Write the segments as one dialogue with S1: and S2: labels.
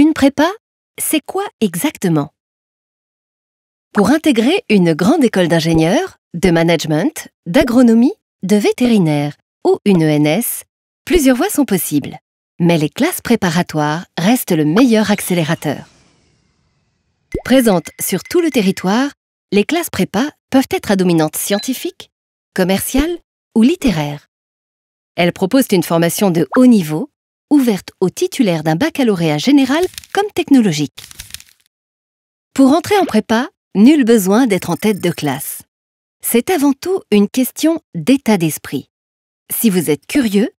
S1: Une prépa, c'est quoi exactement Pour intégrer une grande école d'ingénieurs, de management, d'agronomie, de vétérinaire ou une ENS, plusieurs voies sont possibles. Mais les classes préparatoires restent le meilleur accélérateur. Présentes sur tout le territoire, les classes prépa peuvent être à dominante scientifique, commerciale ou littéraire. Elles proposent une formation de haut niveau ouverte aux titulaires d'un baccalauréat général comme technologique. Pour entrer en prépa, nul besoin d'être en tête de classe. C'est avant tout une question d'état d'esprit. Si vous êtes curieux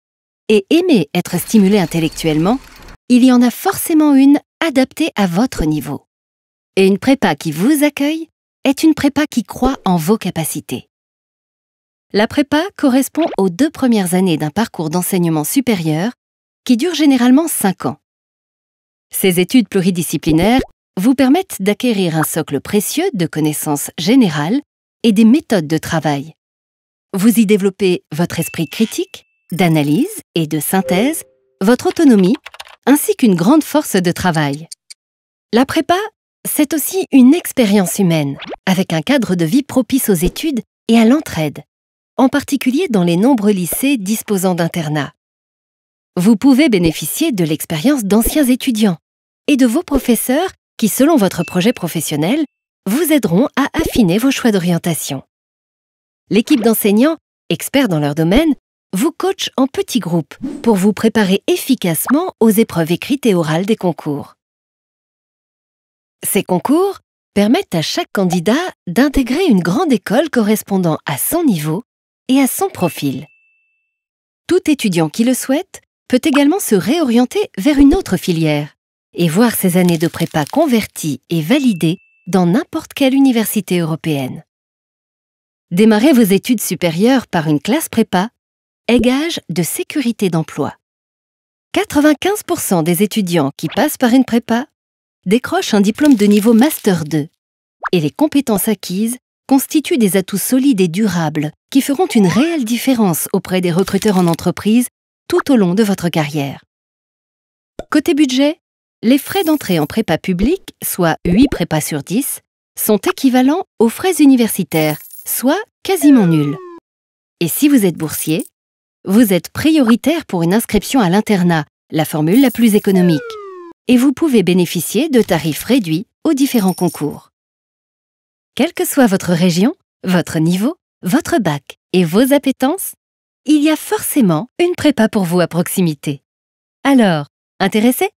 S1: et aimez être stimulé intellectuellement, il y en a forcément une adaptée à votre niveau. Et une prépa qui vous accueille est une prépa qui croit en vos capacités. La prépa correspond aux deux premières années d'un parcours d'enseignement supérieur qui durent généralement 5 ans. Ces études pluridisciplinaires vous permettent d'acquérir un socle précieux de connaissances générales et des méthodes de travail. Vous y développez votre esprit critique, d'analyse et de synthèse, votre autonomie, ainsi qu'une grande force de travail. La prépa, c'est aussi une expérience humaine, avec un cadre de vie propice aux études et à l'entraide, en particulier dans les nombreux lycées disposant d'internats. Vous pouvez bénéficier de l'expérience d'anciens étudiants et de vos professeurs qui, selon votre projet professionnel, vous aideront à affiner vos choix d'orientation. L'équipe d'enseignants, experts dans leur domaine, vous coach en petits groupes pour vous préparer efficacement aux épreuves écrites et orales des concours. Ces concours permettent à chaque candidat d'intégrer une grande école correspondant à son niveau et à son profil. Tout étudiant qui le souhaite peut également se réorienter vers une autre filière et voir ses années de prépa converties et validées dans n'importe quelle université européenne. Démarrer vos études supérieures par une classe prépa est gage de sécurité d'emploi. 95% des étudiants qui passent par une prépa décrochent un diplôme de niveau Master 2 et les compétences acquises constituent des atouts solides et durables qui feront une réelle différence auprès des recruteurs en entreprise tout au long de votre carrière. Côté budget, les frais d'entrée en prépa publique, soit 8 prépas sur 10, sont équivalents aux frais universitaires, soit quasiment nuls. Et si vous êtes boursier, vous êtes prioritaire pour une inscription à l'internat, la formule la plus économique, et vous pouvez bénéficier de tarifs réduits aux différents concours. Quelle que soit votre région, votre niveau, votre bac et vos appétences, il y a forcément une prépa pour vous à proximité. Alors, intéressé